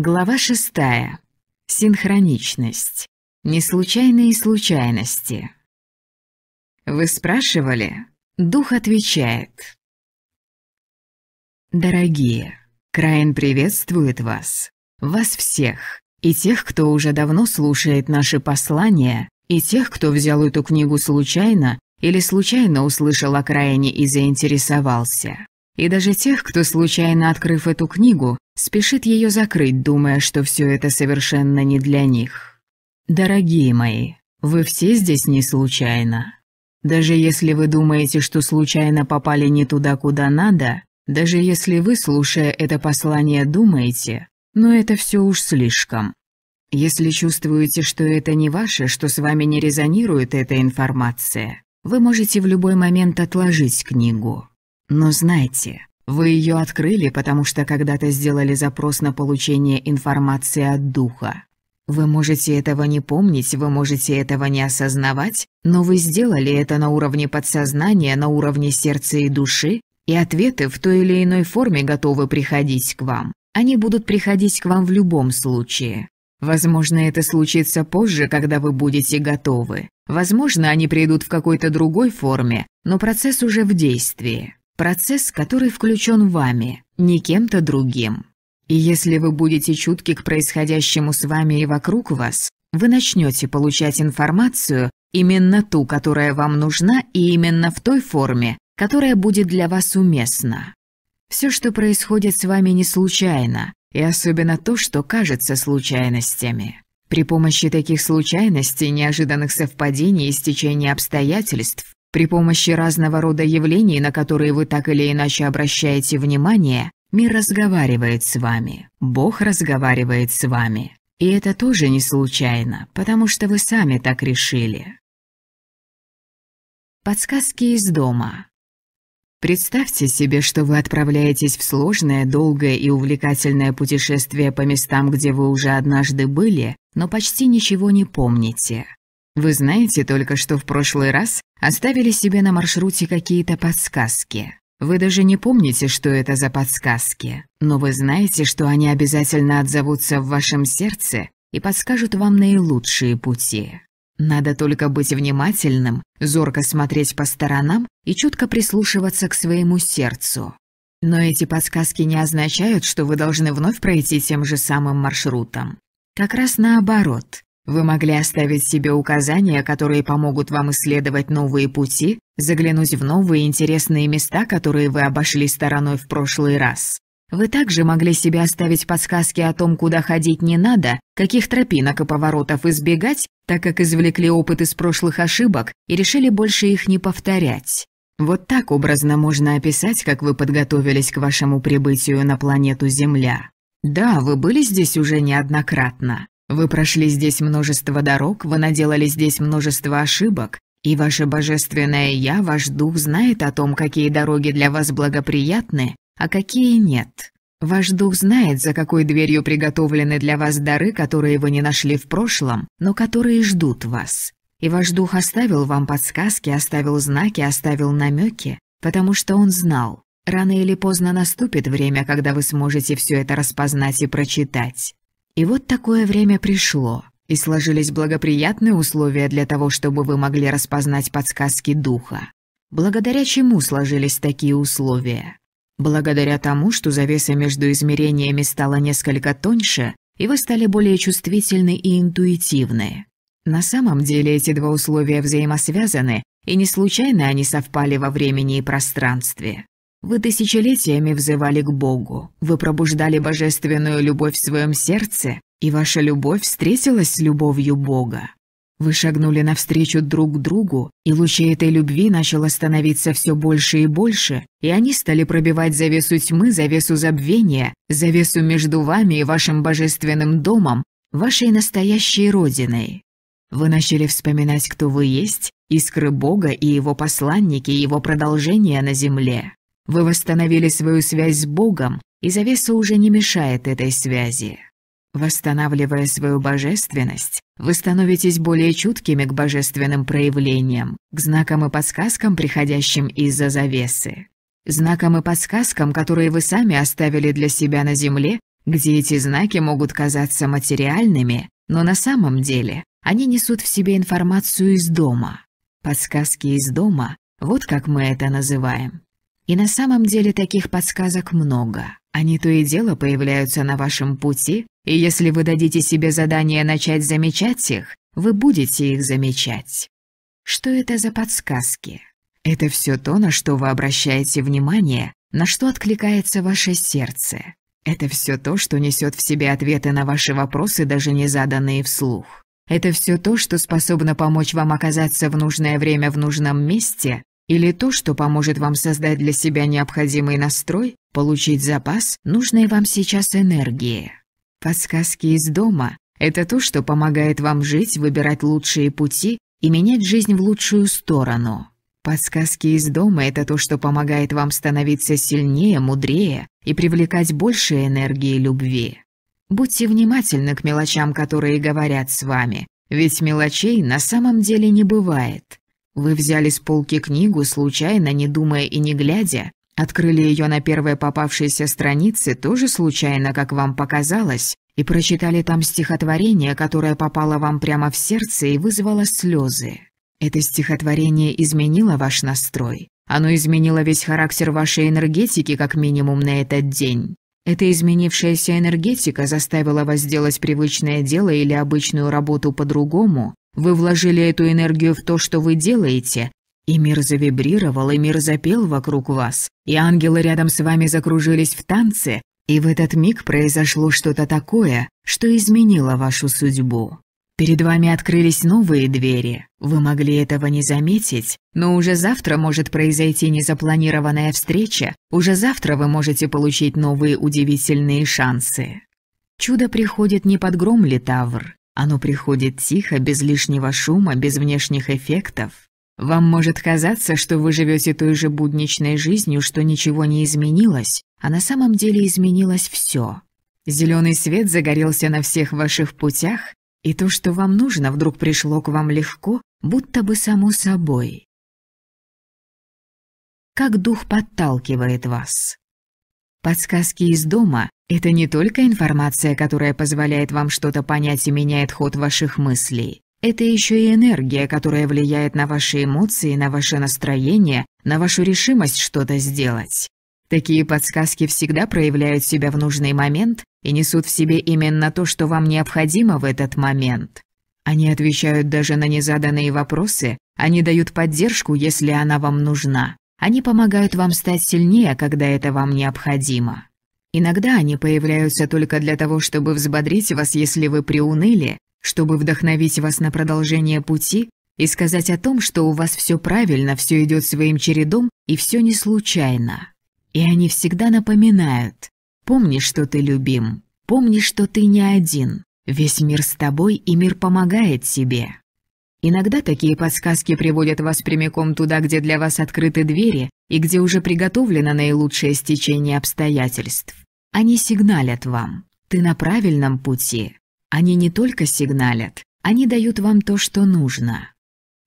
Глава шестая. Синхроничность. Неслучайные случайности. Вы спрашивали? Дух отвечает. Дорогие, Краин приветствует вас. Вас всех. И тех, кто уже давно слушает наши послания, и тех, кто взял эту книгу случайно или случайно услышал о Краине и заинтересовался. И даже тех, кто, случайно открыв эту книгу, спешит ее закрыть, думая, что все это совершенно не для них. Дорогие мои, вы все здесь не случайно. Даже если вы думаете, что случайно попали не туда, куда надо, даже если вы, слушая это послание, думаете, но это все уж слишком. Если чувствуете, что это не ваше, что с вами не резонирует эта информация, вы можете в любой момент отложить книгу. Но знаете, вы ее открыли, потому что когда-то сделали запрос на получение информации от духа. Вы можете этого не помнить, вы можете этого не осознавать, но вы сделали это на уровне подсознания, на уровне сердца и души, и ответы в той или иной форме готовы приходить к вам. Они будут приходить к вам в любом случае. Возможно, это случится позже, когда вы будете готовы. Возможно, они придут в какой-то другой форме, но процесс уже в действии. Процесс, который включен вами, не кем-то другим. И если вы будете чутки к происходящему с вами и вокруг вас, вы начнете получать информацию, именно ту, которая вам нужна, и именно в той форме, которая будет для вас уместна. Все, что происходит с вами, не случайно, и особенно то, что кажется случайностями. При помощи таких случайностей, неожиданных совпадений и стечения обстоятельств при помощи разного рода явлений, на которые вы так или иначе обращаете внимание, мир разговаривает с вами, Бог разговаривает с вами. И это тоже не случайно, потому что вы сами так решили. Подсказки из дома. Представьте себе, что вы отправляетесь в сложное, долгое и увлекательное путешествие по местам, где вы уже однажды были, но почти ничего не помните. Вы знаете только, что в прошлый раз оставили себе на маршруте какие-то подсказки. Вы даже не помните, что это за подсказки, но вы знаете, что они обязательно отзовутся в вашем сердце и подскажут вам наилучшие пути. Надо только быть внимательным, зорко смотреть по сторонам и чутко прислушиваться к своему сердцу. Но эти подсказки не означают, что вы должны вновь пройти тем же самым маршрутом. Как раз наоборот. Вы могли оставить себе указания, которые помогут вам исследовать новые пути, заглянуть в новые интересные места, которые вы обошли стороной в прошлый раз. Вы также могли себе оставить подсказки о том, куда ходить не надо, каких тропинок и поворотов избегать, так как извлекли опыт из прошлых ошибок и решили больше их не повторять. Вот так образно можно описать, как вы подготовились к вашему прибытию на планету Земля. Да, вы были здесь уже неоднократно. Вы прошли здесь множество дорог, вы наделали здесь множество ошибок, и ваше божественное «Я», ваш дух знает о том, какие дороги для вас благоприятны, а какие нет. Ваш дух знает, за какой дверью приготовлены для вас дары, которые вы не нашли в прошлом, но которые ждут вас. И ваш дух оставил вам подсказки, оставил знаки, оставил намеки, потому что он знал, рано или поздно наступит время, когда вы сможете все это распознать и прочитать. И вот такое время пришло, и сложились благоприятные условия для того, чтобы вы могли распознать подсказки духа. Благодаря чему сложились такие условия? Благодаря тому, что завеса между измерениями стала несколько тоньше, и вы стали более чувствительны и интуитивны. На самом деле эти два условия взаимосвязаны, и не случайно они совпали во времени и пространстве. Вы тысячелетиями взывали к Богу, вы пробуждали божественную любовь в своем сердце, и ваша любовь встретилась с любовью Бога. Вы шагнули навстречу друг другу, и лучи этой любви начало становиться все больше и больше, и они стали пробивать завесу тьмы, завесу забвения, завесу между вами и вашим божественным домом, вашей настоящей родиной. Вы начали вспоминать, кто вы есть, искры Бога и его посланники, и его продолжение на земле. Вы восстановили свою связь с Богом, и завеса уже не мешает этой связи. Восстанавливая свою божественность, вы становитесь более чуткими к божественным проявлениям, к знакам и подсказкам, приходящим из-за завесы. Знакам и подсказкам, которые вы сами оставили для себя на Земле, где эти знаки могут казаться материальными, но на самом деле они несут в себе информацию из дома. Подсказки из дома – вот как мы это называем. И на самом деле таких подсказок много. Они то и дело появляются на вашем пути, и если вы дадите себе задание начать замечать их, вы будете их замечать. Что это за подсказки? Это все то, на что вы обращаете внимание, на что откликается ваше сердце. Это все то, что несет в себе ответы на ваши вопросы, даже не заданные вслух. Это все то, что способно помочь вам оказаться в нужное время в нужном месте или то, что поможет вам создать для себя необходимый настрой, получить запас нужной вам сейчас энергии. Подсказки из дома – это то, что помогает вам жить, выбирать лучшие пути и менять жизнь в лучшую сторону. Подсказки из дома – это то, что помогает вам становиться сильнее, мудрее и привлекать больше энергии и любви. Будьте внимательны к мелочам, которые говорят с вами, ведь мелочей на самом деле не бывает. Вы взяли с полки книгу, случайно, не думая и не глядя. Открыли ее на первой попавшейся странице, тоже случайно, как вам показалось, и прочитали там стихотворение, которое попало вам прямо в сердце и вызвало слезы. Это стихотворение изменило ваш настрой. Оно изменило весь характер вашей энергетики как минимум на этот день. Эта изменившаяся энергетика заставила вас делать привычное дело или обычную работу по-другому, вы вложили эту энергию в то, что вы делаете, и мир завибрировал, и мир запел вокруг вас, и ангелы рядом с вами закружились в танце, и в этот миг произошло что-то такое, что изменило вашу судьбу. Перед вами открылись новые двери. Вы могли этого не заметить, но уже завтра может произойти незапланированная встреча, уже завтра вы можете получить новые удивительные шансы. Чудо приходит не под гром летавр, оно приходит тихо, без лишнего шума, без внешних эффектов. Вам может казаться, что вы живете той же будничной жизнью, что ничего не изменилось, а на самом деле изменилось все. Зеленый свет загорелся на всех ваших путях, и то, что вам нужно, вдруг пришло к вам легко, будто бы само собой. Как дух подталкивает вас. Подсказки из дома это не только информация, которая позволяет вам что-то понять и меняет ход ваших мыслей. Это еще и энергия, которая влияет на ваши эмоции, на ваше настроение, на вашу решимость что-то сделать. Такие подсказки всегда проявляют себя в нужный момент и несут в себе именно то, что вам необходимо в этот момент. Они отвечают даже на незаданные вопросы, они дают поддержку, если она вам нужна. Они помогают вам стать сильнее, когда это вам необходимо. Иногда они появляются только для того, чтобы взбодрить вас, если вы приуныли, чтобы вдохновить вас на продолжение пути и сказать о том, что у вас все правильно, все идет своим чередом и все не случайно. И они всегда напоминают «Помни, что ты любим, помни, что ты не один, весь мир с тобой и мир помогает тебе». Иногда такие подсказки приводят вас прямиком туда, где для вас открыты двери и где уже приготовлено наилучшее стечение обстоятельств. Они сигналят вам. Ты на правильном пути. Они не только сигналят, они дают вам то, что нужно.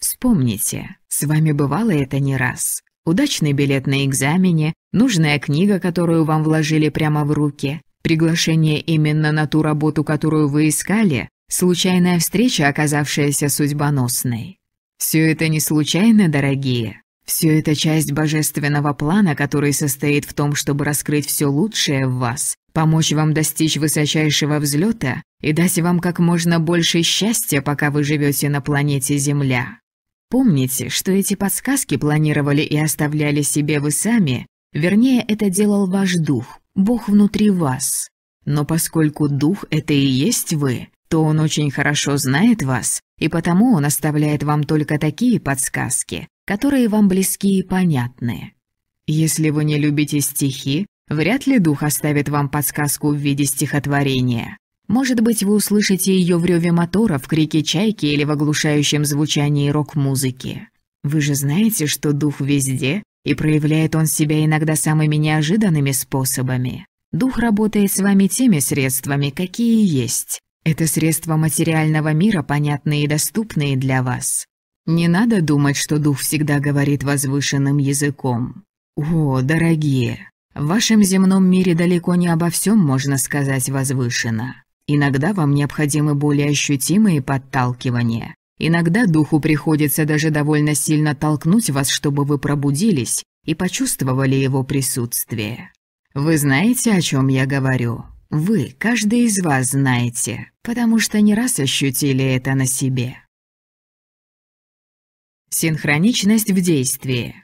Вспомните, с вами бывало это не раз. Удачный билет на экзамене, нужная книга, которую вам вложили прямо в руки, приглашение именно на ту работу, которую вы искали, Случайная встреча, оказавшаяся судьбоносной. Все это не случайно, дорогие. Все это часть божественного плана, который состоит в том, чтобы раскрыть все лучшее в вас, помочь вам достичь высочайшего взлета и дать вам как можно больше счастья, пока вы живете на планете Земля. Помните, что эти подсказки планировали и оставляли себе вы сами, вернее, это делал ваш дух, Бог внутри вас. Но поскольку дух – это и есть вы, то он очень хорошо знает вас, и потому он оставляет вам только такие подсказки, которые вам близки и понятны. Если вы не любите стихи, вряд ли дух оставит вам подсказку в виде стихотворения. Может быть, вы услышите ее в реве мотора, в крике чайки или в оглушающем звучании рок-музыки. Вы же знаете, что дух везде, и проявляет он себя иногда самыми неожиданными способами. Дух работает с вами теми средствами, какие есть, это средства материального мира, понятные и доступные для вас. Не надо думать, что дух всегда говорит возвышенным языком. О, дорогие, в вашем земном мире далеко не обо всем можно сказать возвышенно. Иногда вам необходимы более ощутимые подталкивания. Иногда духу приходится даже довольно сильно толкнуть вас, чтобы вы пробудились и почувствовали его присутствие. Вы знаете, о чем я говорю? Вы, каждый из вас знаете, потому что не раз ощутили это на себе. Синхроничность в действии.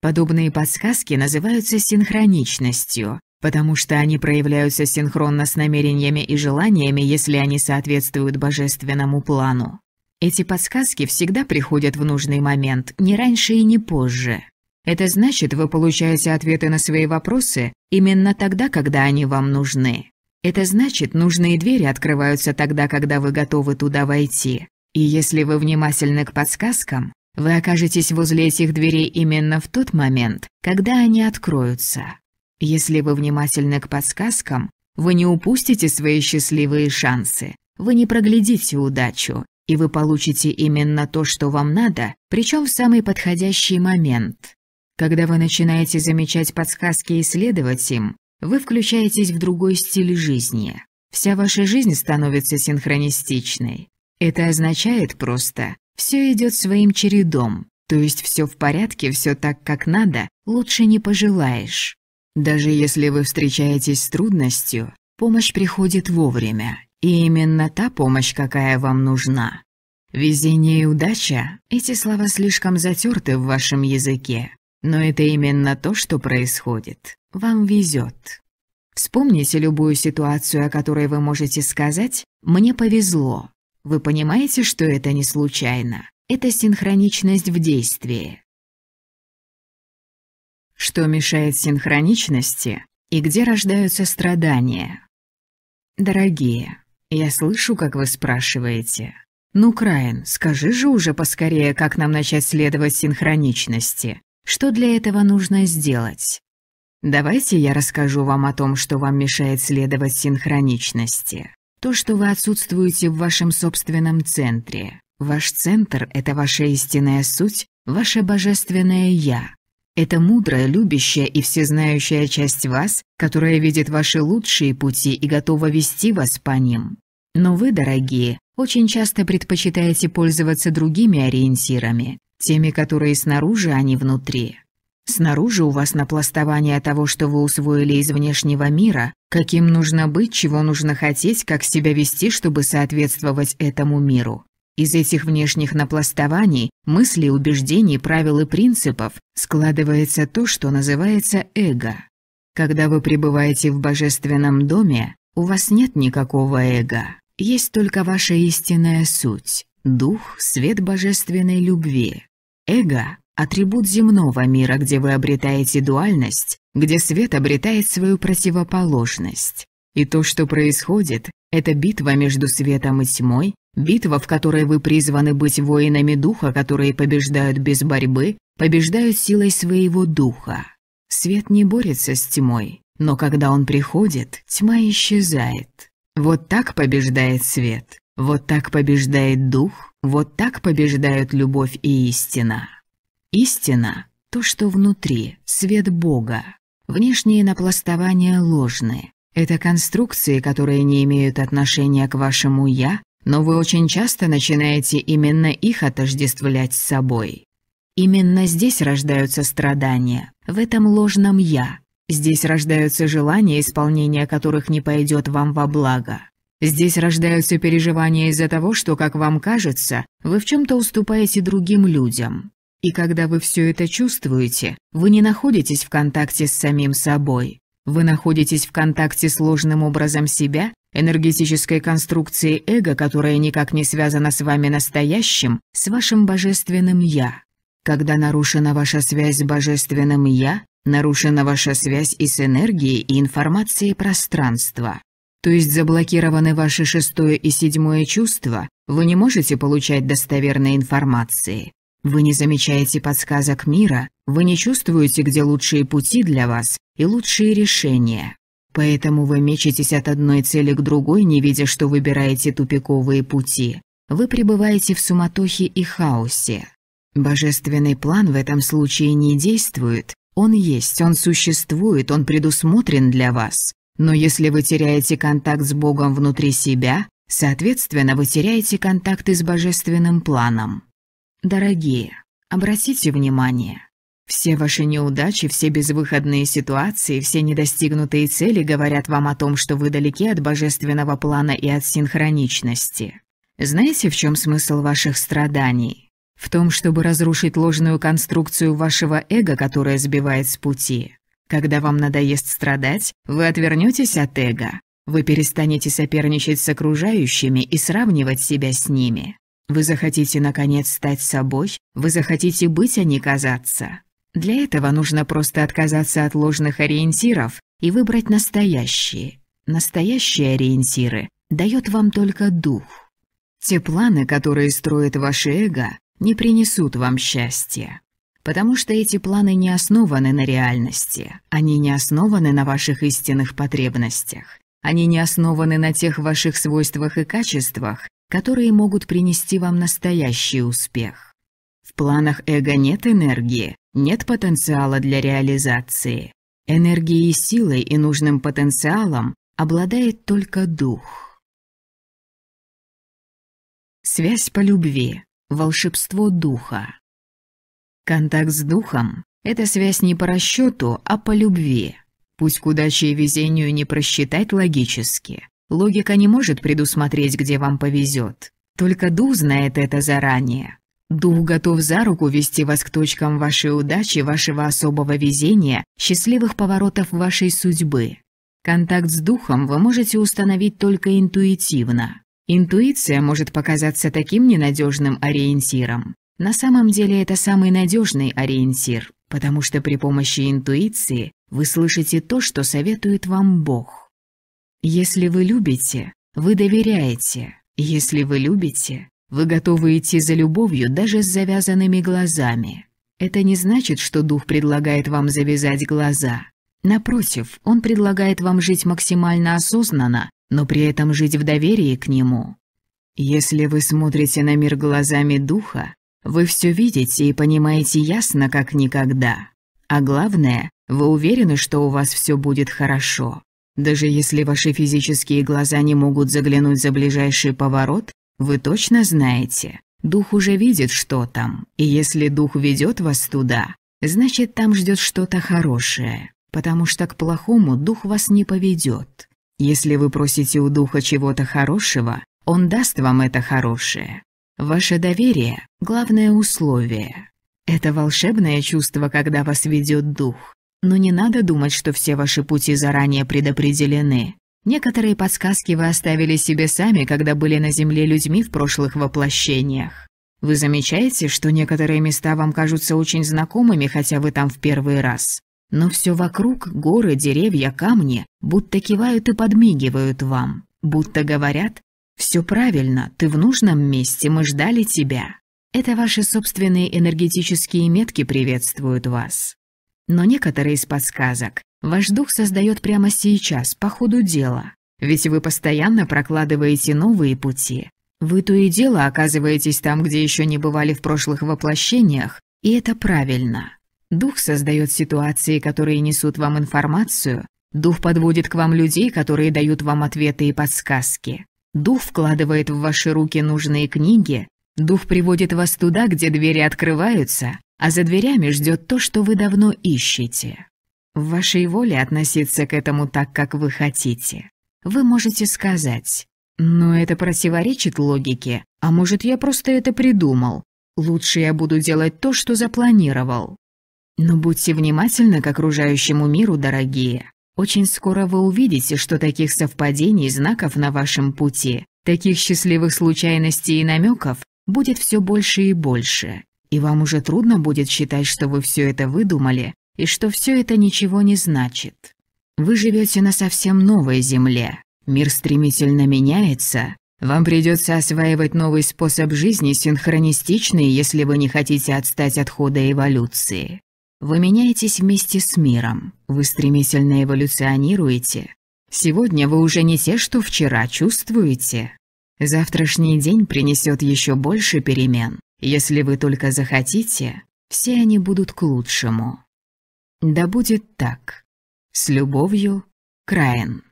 Подобные подсказки называются синхроничностью, потому что они проявляются синхронно с намерениями и желаниями, если они соответствуют божественному плану. Эти подсказки всегда приходят в нужный момент, не раньше и не позже. Это значит, вы получаете ответы на свои вопросы именно тогда, когда они вам нужны. Это значит, нужные двери открываются тогда, когда вы готовы туда войти. И если вы внимательны к подсказкам, вы окажетесь возле этих дверей именно в тот момент, когда они откроются. Если вы внимательны к подсказкам, вы не упустите свои счастливые шансы, вы не проглядите удачу, и вы получите именно то, что вам надо, причем в самый подходящий момент. Когда вы начинаете замечать подсказки и следовать им, вы включаетесь в другой стиль жизни. Вся ваша жизнь становится синхронистичной. Это означает просто, все идет своим чередом, то есть все в порядке, все так, как надо, лучше не пожелаешь. Даже если вы встречаетесь с трудностью, помощь приходит вовремя, и именно та помощь, какая вам нужна. Везение и удача – эти слова слишком затерты в вашем языке, но это именно то, что происходит. Вам везет. Вспомните любую ситуацию, о которой вы можете сказать «мне повезло». Вы понимаете, что это не случайно. Это синхроничность в действии. Что мешает синхроничности и где рождаются страдания? Дорогие, я слышу, как вы спрашиваете. «Ну, Краин, скажи же уже поскорее, как нам начать следовать синхроничности. Что для этого нужно сделать? Давайте я расскажу вам о том, что вам мешает следовать синхроничности. То, что вы отсутствуете в вашем собственном центре. Ваш центр – это ваша истинная суть, ваше божественное «Я». Это мудрая, любящая и всезнающая часть вас, которая видит ваши лучшие пути и готова вести вас по ним. Но вы, дорогие, очень часто предпочитаете пользоваться другими ориентирами, Теми, которые снаружи, а не внутри. Снаружи у вас напластование того, что вы усвоили из внешнего мира, каким нужно быть, чего нужно хотеть, как себя вести, чтобы соответствовать этому миру. Из этих внешних напластований, мыслей, убеждений, правил и принципов складывается то, что называется эго. Когда вы пребываете в божественном доме, у вас нет никакого эго. Есть только ваша истинная суть – дух, свет божественной любви, Эго – атрибут земного мира, где вы обретаете дуальность, где свет обретает свою противоположность. И то, что происходит, это битва между светом и тьмой, битва, в которой вы призваны быть воинами духа, которые побеждают без борьбы, побеждают силой своего духа. Свет не борется с тьмой, но когда он приходит, тьма исчезает. Вот так побеждает свет. Вот так побеждает дух, вот так побеждают любовь и истина. Истина – то, что внутри, свет Бога. Внешние напластования ложны. Это конструкции, которые не имеют отношения к вашему «я», но вы очень часто начинаете именно их отождествлять с собой. Именно здесь рождаются страдания, в этом ложном «я». Здесь рождаются желания, исполнение которых не пойдет вам во благо. Здесь рождаются переживания из-за того, что, как вам кажется, вы в чем-то уступаете другим людям. И когда вы все это чувствуете, вы не находитесь в контакте с самим собой. Вы находитесь в контакте с ложным образом себя, энергетической конструкцией эго, которая никак не связана с вами настоящим, с вашим божественным «я». Когда нарушена ваша связь с божественным «я», нарушена ваша связь и с энергией, и информацией пространства. То есть заблокированы ваши шестое и седьмое чувства, вы не можете получать достоверной информации. Вы не замечаете подсказок мира, вы не чувствуете, где лучшие пути для вас и лучшие решения. Поэтому вы мечетесь от одной цели к другой, не видя, что выбираете тупиковые пути. Вы пребываете в суматохе и хаосе. Божественный план в этом случае не действует. Он есть, он существует, он предусмотрен для вас. Но если вы теряете контакт с Богом внутри себя, соответственно, вы теряете контакты с божественным планом. Дорогие, обратите внимание. Все ваши неудачи, все безвыходные ситуации, все недостигнутые цели говорят вам о том, что вы далеки от божественного плана и от синхроничности. Знаете, в чем смысл ваших страданий? В том, чтобы разрушить ложную конструкцию вашего эго, которая сбивает с пути. Когда вам надоест страдать, вы отвернетесь от эго. Вы перестанете соперничать с окружающими и сравнивать себя с ними. Вы захотите, наконец, стать собой, вы захотите быть, а не казаться. Для этого нужно просто отказаться от ложных ориентиров и выбрать настоящие. Настоящие ориентиры дает вам только дух. Те планы, которые строит ваше эго, не принесут вам счастья. Потому что эти планы не основаны на реальности, они не основаны на ваших истинных потребностях, они не основаны на тех ваших свойствах и качествах, которые могут принести вам настоящий успех. В планах эго нет энергии, нет потенциала для реализации. Энергией, силой и нужным потенциалом обладает только дух. Связь по любви, волшебство духа. Контакт с духом – это связь не по расчету, а по любви. Пусть к удаче и везению не просчитать логически. Логика не может предусмотреть, где вам повезет. Только дух знает это заранее. Дух готов за руку вести вас к точкам вашей удачи, вашего особого везения, счастливых поворотов вашей судьбы. Контакт с духом вы можете установить только интуитивно. Интуиция может показаться таким ненадежным ориентиром, на самом деле это самый надежный ориентир, потому что при помощи интуиции вы слышите то, что советует вам Бог. Если вы любите, вы доверяете. Если вы любите, вы готовы идти за любовью даже с завязанными глазами. Это не значит, что дух предлагает вам завязать глаза. Напротив, он предлагает вам жить максимально осознанно, но при этом жить в доверии к нему. Если вы смотрите на мир глазами духа, вы все видите и понимаете ясно, как никогда. А главное, вы уверены, что у вас все будет хорошо. Даже если ваши физические глаза не могут заглянуть за ближайший поворот, вы точно знаете, дух уже видит, что там, и если дух ведет вас туда, значит, там ждет что-то хорошее, потому что к плохому дух вас не поведет. Если вы просите у духа чего-то хорошего, он даст вам это хорошее. Ваше доверие – главное условие. Это волшебное чувство, когда вас ведет дух. Но не надо думать, что все ваши пути заранее предопределены. Некоторые подсказки вы оставили себе сами, когда были на Земле людьми в прошлых воплощениях. Вы замечаете, что некоторые места вам кажутся очень знакомыми, хотя вы там в первый раз. Но все вокруг, горы, деревья, камни, будто кивают и подмигивают вам, будто говорят «Все правильно, ты в нужном месте, мы ждали тебя». Это ваши собственные энергетические метки приветствуют вас. Но некоторые из подсказок ваш дух создает прямо сейчас, по ходу дела. Ведь вы постоянно прокладываете новые пути. Вы то и дело оказываетесь там, где еще не бывали в прошлых воплощениях, и это правильно. Дух создает ситуации, которые несут вам информацию, дух подводит к вам людей, которые дают вам ответы и подсказки. Дух вкладывает в ваши руки нужные книги, дух приводит вас туда, где двери открываются, а за дверями ждет то, что вы давно ищете. В вашей воле относиться к этому так, как вы хотите. Вы можете сказать, но это противоречит логике, а может я просто это придумал. Лучше я буду делать то, что запланировал. Но будьте внимательны к окружающему миру, дорогие. Очень скоро вы увидите, что таких совпадений и знаков на вашем пути, таких счастливых случайностей и намеков будет все больше и больше. И вам уже трудно будет считать, что вы все это выдумали, и что все это ничего не значит. Вы живете на совсем новой земле. Мир стремительно меняется. Вам придется осваивать новый способ жизни, синхронистичный, если вы не хотите отстать от хода эволюции. Вы меняетесь вместе с миром, вы стремительно эволюционируете. Сегодня вы уже не те, что вчера чувствуете. Завтрашний день принесет еще больше перемен. Если вы только захотите, все они будут к лучшему. Да будет так. С любовью, Краин.